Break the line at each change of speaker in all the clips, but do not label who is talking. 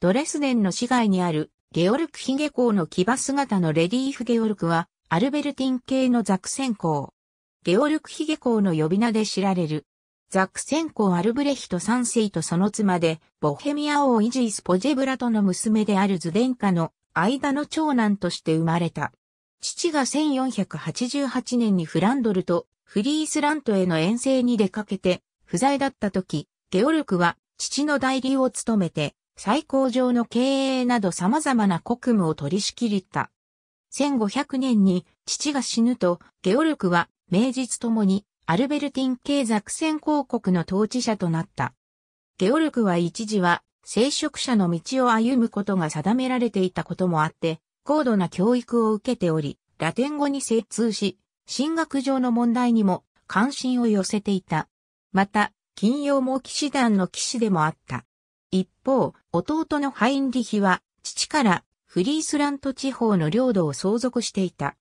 ドレスデンの市街にあるゲオルクヒゲ公の騎馬姿のレディーフゲオルクは、アルベルティン系のザクセン公。ゲオルクヒゲ公の呼び名で知られる。ザクセン公アルブレヒト3世とその妻で、ボヘミア王イジース・ポジェブラトの娘であるズデンカの間の長男として生まれた。父が1488年にフランドルとフリースラントへの遠征に出かけて不在だった時、ゲオルクは父の代理を務めて最高上の経営など様々な国務を取り仕切りた。1500年に父が死ぬと、ゲオルクは名実ともにアルベルティン系ザクセン公国の統治者となった。ゲオルクは一時は聖職者の道を歩むことが定められていたこともあって、高度な教育を受けており、ラテン語に精通し、進学上の問題にも関心を寄せていた。また、金曜も騎士団の騎士でもあった。一方、弟のハインリヒは、父からフリースラント地方の領土を相続していた。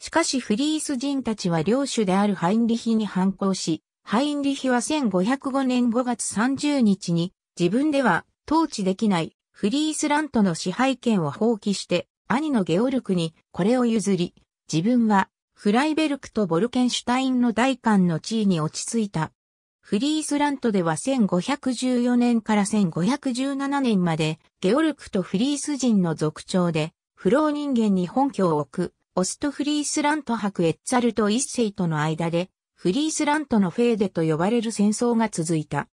しかしフリース人たちは領主であるハインリヒに反抗し、ハインリヒは1505年5月30日に自分では統治できないフリースラントの支配権を放棄して兄のゲオルクにこれを譲り、自分はフライベルクとボルケンシュタインの大官の地位に落ち着いた。フリースラントでは1514年から1517年まで、ゲオルクとフリース人の族長で、不老人間に本拠を置く、オストフリースラント博エッツァルと一世との間で、フリースラントのフェーデと呼ばれる戦争が続いた。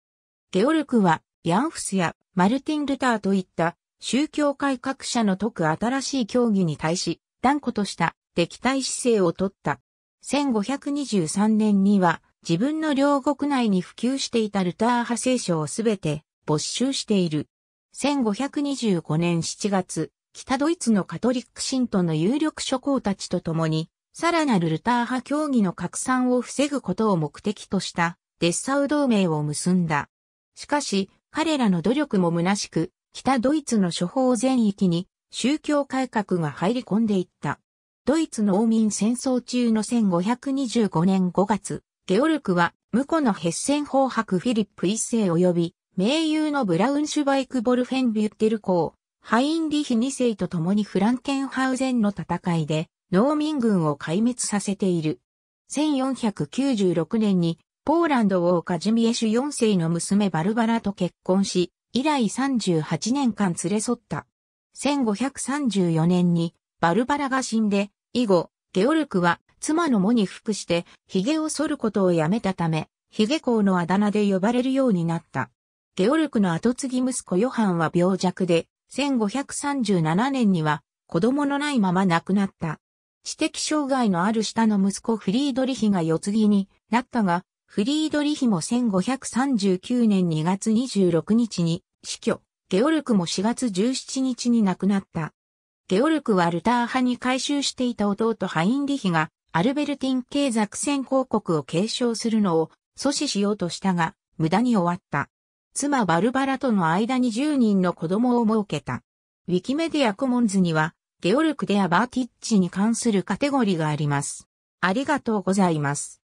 ゲオルクは、ヤンフスやマルティン・ルターといった宗教改革者の解く新しい教義に対し、断固とした敵対姿勢を取った。1523年には、自分の両国内に普及していたルター派聖書をすべて没収している。1525年7月、北ドイツのカトリック信徒の有力諸侯たちと共に、さらなるルター派協議の拡散を防ぐことを目的としたデッサウ同盟を結んだ。しかし、彼らの努力も虚しく、北ドイツの諸法全域に宗教改革が入り込んでいった。ドイツの王民戦争中の1525年5月、ゲオルクは、婿のヘッセン法白フィリップ一世及び、名優のブラウンシュバイク・ボルフェンビュッテル公、ハインリヒ二世と共にフランケンハウゼンの戦いで、農民軍を壊滅させている。1496年に、ポーランド王カジミエシュ4世の娘バルバラと結婚し、以来38年間連れ添った。1534年に、バルバラが死んで、以後、ゲオルクは妻の喪に服して、髭を剃ることをやめたため、髭公のあだ名で呼ばれるようになった。ゲオルクの後継ぎ息子ヨハンは病弱で、1537年には子供のないまま亡くなった。知的障害のある下の息子フリードリヒが世継ぎになったが、フリードリヒも1539年2月26日に死去、ゲオルクも4月17日に亡くなった。ゲオルクはルター派に改収していた弟ハインリヒがアルベルティン系ザクセン公国を継承するのを阻止しようとしたが、無駄に終わった。妻バルバラとの間に10人の子供を設けた。ウィキメディアコモンズには、ゲオルク・デア・バーティッチに関するカテゴリーがあります。ありがとうございます。